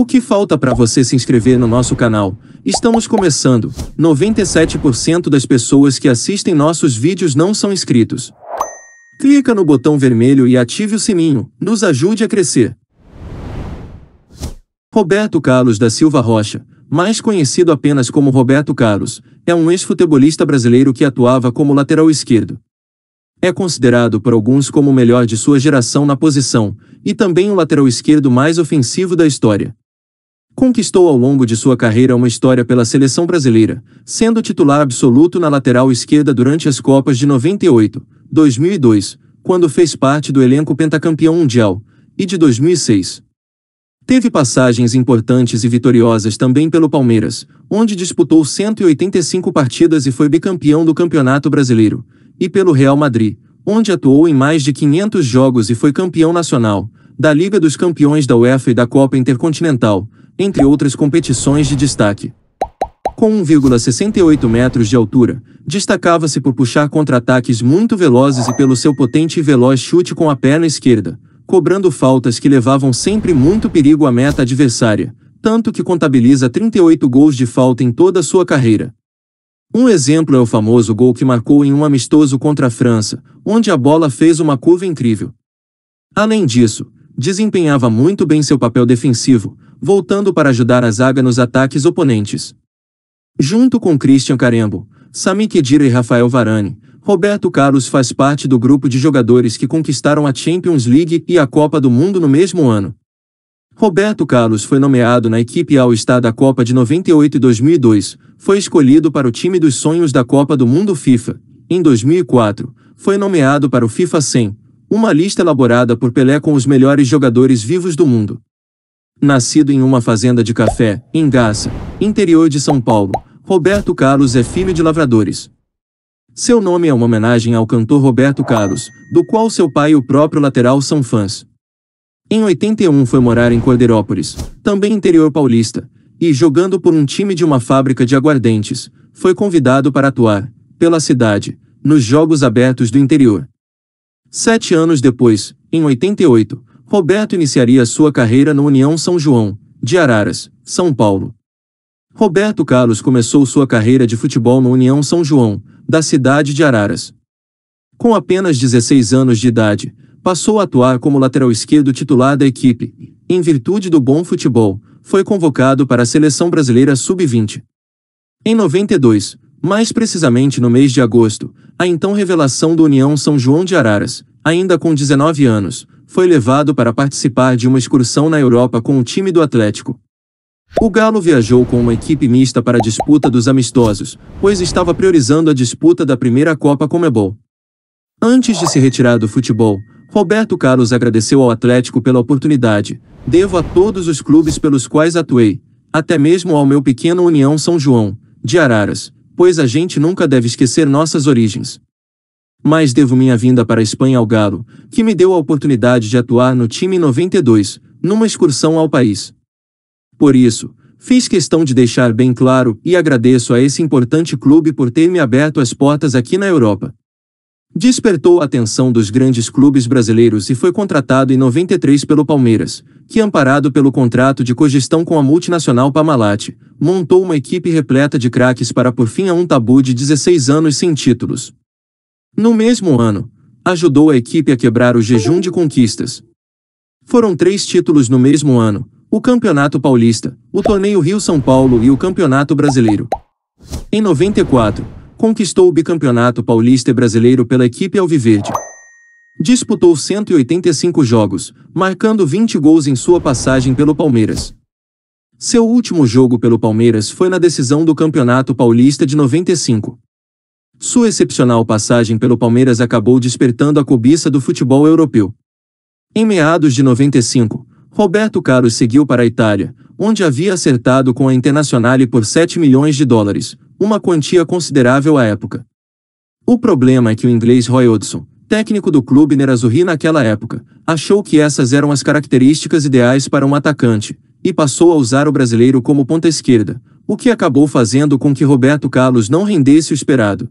O que falta para você se inscrever no nosso canal? Estamos começando. 97% das pessoas que assistem nossos vídeos não são inscritos. Clica no botão vermelho e ative o sininho. Nos ajude a crescer. Roberto Carlos da Silva Rocha, mais conhecido apenas como Roberto Carlos, é um ex-futebolista brasileiro que atuava como lateral esquerdo. É considerado por alguns como o melhor de sua geração na posição, e também o lateral esquerdo mais ofensivo da história. Conquistou ao longo de sua carreira uma história pela seleção brasileira, sendo titular absoluto na lateral esquerda durante as Copas de 98, 2002, quando fez parte do elenco pentacampeão mundial, e de 2006. Teve passagens importantes e vitoriosas também pelo Palmeiras, onde disputou 185 partidas e foi bicampeão do Campeonato Brasileiro, e pelo Real Madrid, onde atuou em mais de 500 jogos e foi campeão nacional, da Liga dos Campeões da UEFA e da Copa Intercontinental, entre outras competições de destaque. Com 1,68 metros de altura, destacava-se por puxar contra-ataques muito velozes e pelo seu potente e veloz chute com a perna esquerda, cobrando faltas que levavam sempre muito perigo à meta adversária, tanto que contabiliza 38 gols de falta em toda a sua carreira. Um exemplo é o famoso gol que marcou em um amistoso contra a França, onde a bola fez uma curva incrível. Além disso, desempenhava muito bem seu papel defensivo, voltando para ajudar a zaga nos ataques oponentes. Junto com Christian Carembo, Sami Khedira e Rafael Varane, Roberto Carlos faz parte do grupo de jogadores que conquistaram a Champions League e a Copa do Mundo no mesmo ano. Roberto Carlos foi nomeado na equipe All-Star da Copa de 98 e 2002, foi escolhido para o time dos sonhos da Copa do Mundo FIFA. Em 2004, foi nomeado para o FIFA 100, uma lista elaborada por Pelé com os melhores jogadores vivos do mundo. Nascido em uma fazenda de café, em Gaça, interior de São Paulo, Roberto Carlos é filho de lavradores. Seu nome é uma homenagem ao cantor Roberto Carlos, do qual seu pai e o próprio lateral são fãs. Em 81 foi morar em Cordeirópolis, também interior paulista, e jogando por um time de uma fábrica de aguardentes, foi convidado para atuar, pela cidade, nos Jogos Abertos do Interior. Sete anos depois, em 88, Roberto iniciaria sua carreira no União São João, de Araras, São Paulo. Roberto Carlos começou sua carreira de futebol no União São João, da cidade de Araras. Com apenas 16 anos de idade, passou a atuar como lateral esquerdo titular da equipe. Em virtude do bom futebol, foi convocado para a Seleção Brasileira Sub-20. Em 92, mais precisamente no mês de agosto, a então revelação do União São João de Araras, ainda com 19 anos, foi levado para participar de uma excursão na Europa com o time do Atlético. O Galo viajou com uma equipe mista para a disputa dos amistosos, pois estava priorizando a disputa da primeira Copa Comebol. Antes de se retirar do futebol, Roberto Carlos agradeceu ao Atlético pela oportunidade. Devo a todos os clubes pelos quais atuei, até mesmo ao meu pequeno União São João, de Araras, pois a gente nunca deve esquecer nossas origens. Mas devo minha vinda para a Espanha ao Galo, que me deu a oportunidade de atuar no time 92, numa excursão ao país. Por isso, fiz questão de deixar bem claro e agradeço a esse importante clube por ter me aberto as portas aqui na Europa. Despertou a atenção dos grandes clubes brasileiros e foi contratado em 93 pelo Palmeiras, que, amparado pelo contrato de cogestão com a multinacional Pamalat, montou uma equipe repleta de craques para por fim a um tabu de 16 anos sem títulos. No mesmo ano, ajudou a equipe a quebrar o jejum de conquistas. Foram três títulos no mesmo ano: o Campeonato Paulista, o Torneio Rio-São Paulo e o Campeonato Brasileiro. Em 94, conquistou o bicampeonato paulista e brasileiro pela equipe Alviverde. Disputou 185 jogos, marcando 20 gols em sua passagem pelo Palmeiras. Seu último jogo pelo Palmeiras foi na decisão do Campeonato Paulista de 95. Sua excepcional passagem pelo Palmeiras acabou despertando a cobiça do futebol europeu. Em meados de 95, Roberto Carlos seguiu para a Itália, onde havia acertado com a Internazionale por 7 milhões de dólares, uma quantia considerável à época. O problema é que o inglês Roy Hodgson, técnico do clube Nerazzurri naquela época, achou que essas eram as características ideais para um atacante, e passou a usar o brasileiro como ponta esquerda, o que acabou fazendo com que Roberto Carlos não rendesse o esperado.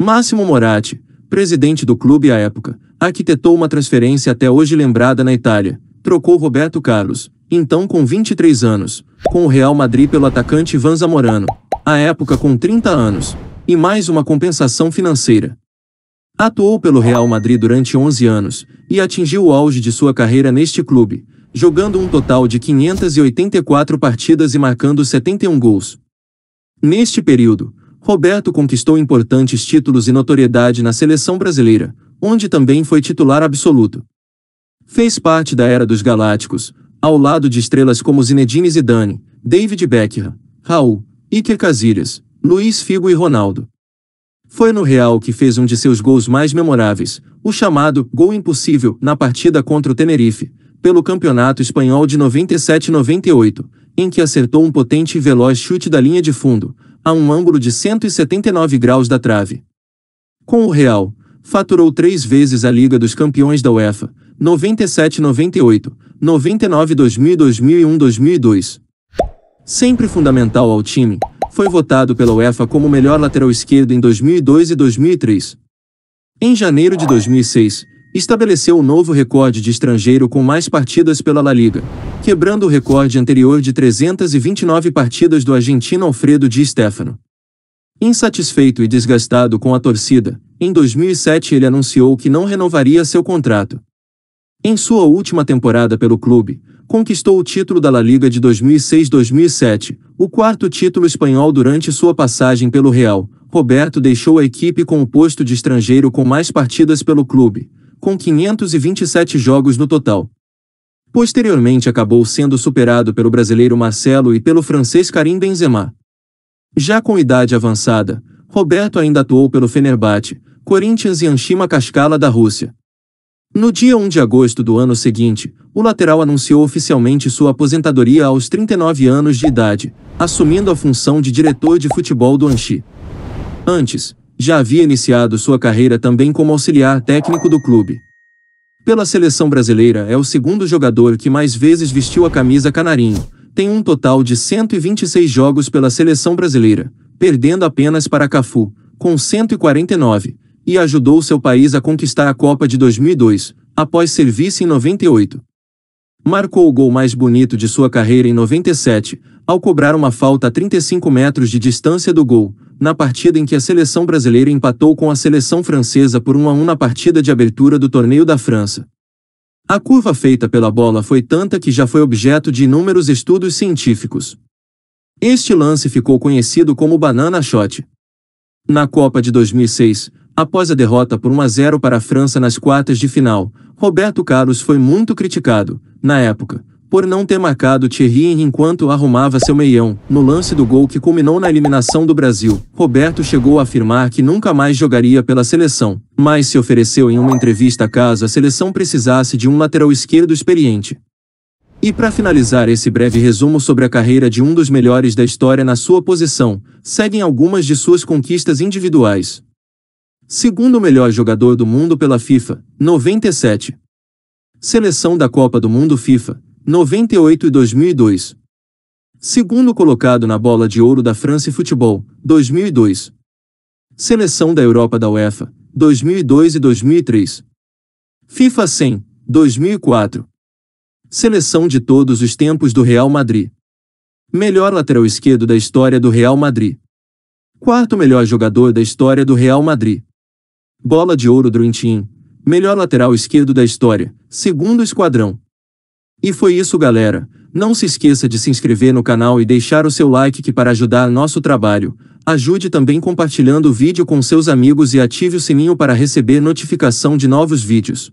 Máximo Moratti, presidente do clube à época, arquitetou uma transferência até hoje lembrada na Itália, trocou Roberto Carlos, então com 23 anos, com o Real Madrid pelo atacante Ivan Zamorano, à época com 30 anos, e mais uma compensação financeira. Atuou pelo Real Madrid durante 11 anos e atingiu o auge de sua carreira neste clube, jogando um total de 584 partidas e marcando 71 gols. Neste período, Roberto conquistou importantes títulos e notoriedade na seleção brasileira, onde também foi titular absoluto. Fez parte da Era dos Galácticos, ao lado de estrelas como Zinedine Zidane, David Beckham, Raul, Iker Casillas, Luiz Figo e Ronaldo. Foi no Real que fez um de seus gols mais memoráveis, o chamado gol impossível na partida contra o Tenerife, pelo Campeonato Espanhol de 97-98, em que acertou um potente e veloz chute da linha de fundo, a um ângulo de 179 graus da trave. Com o Real, faturou três vezes a Liga dos Campeões da UEFA, 97-98, 99 2000 2001 2002. Sempre fundamental ao time, foi votado pela UEFA como melhor lateral esquerdo em 2002 e 2003. Em janeiro de 2006, estabeleceu o novo recorde de estrangeiro com mais partidas pela La Liga, quebrando o recorde anterior de 329 partidas do argentino Alfredo Di Stefano. Insatisfeito e desgastado com a torcida, em 2007 ele anunciou que não renovaria seu contrato. Em sua última temporada pelo clube, conquistou o título da La Liga de 2006-2007, o quarto título espanhol durante sua passagem pelo Real. Roberto deixou a equipe com o posto de estrangeiro com mais partidas pelo clube, com 527 jogos no total. Posteriormente acabou sendo superado pelo brasileiro Marcelo e pelo francês Karim Benzema. Já com idade avançada, Roberto ainda atuou pelo Fenerbahçe, Corinthians e Anshima Cascala da Rússia. No dia 1 de agosto do ano seguinte, o lateral anunciou oficialmente sua aposentadoria aos 39 anos de idade, assumindo a função de diretor de futebol do Anchi. Antes, já havia iniciado sua carreira também como auxiliar técnico do clube. Pela seleção brasileira, é o segundo jogador que mais vezes vestiu a camisa canarinho. Tem um total de 126 jogos pela seleção brasileira, perdendo apenas para Cafu, com 149, e ajudou seu país a conquistar a Copa de 2002, após ser vice em 98. Marcou o gol mais bonito de sua carreira em 97, ao cobrar uma falta a 35 metros de distância do gol, na partida em que a seleção brasileira empatou com a seleção francesa por 1 a 1 na partida de abertura do Torneio da França. A curva feita pela bola foi tanta que já foi objeto de inúmeros estudos científicos. Este lance ficou conhecido como banana shot. Na Copa de 2006, Após a derrota por 1 a 0 para a França nas quartas de final, Roberto Carlos foi muito criticado, na época, por não ter marcado Thierry enquanto arrumava seu meião. No lance do gol que culminou na eliminação do Brasil, Roberto chegou a afirmar que nunca mais jogaria pela seleção, mas se ofereceu em uma entrevista caso a seleção precisasse de um lateral esquerdo experiente. E para finalizar esse breve resumo sobre a carreira de um dos melhores da história na sua posição, seguem algumas de suas conquistas individuais. Segundo melhor jogador do mundo pela FIFA, 97. Seleção da Copa do Mundo FIFA, 98 e 2002. Segundo colocado na Bola de Ouro da França e Futebol, 2002. Seleção da Europa da UEFA, 2002 e 2003. FIFA 100, 2004. Seleção de todos os tempos do Real Madrid. Melhor lateral esquerdo da história do Real Madrid. Quarto melhor jogador da história do Real Madrid. Bola de ouro Drintin, melhor lateral esquerdo da história, segundo esquadrão. E foi isso, galera. Não se esqueça de se inscrever no canal e deixar o seu like que para ajudar nosso trabalho. Ajude também compartilhando o vídeo com seus amigos e ative o sininho para receber notificação de novos vídeos.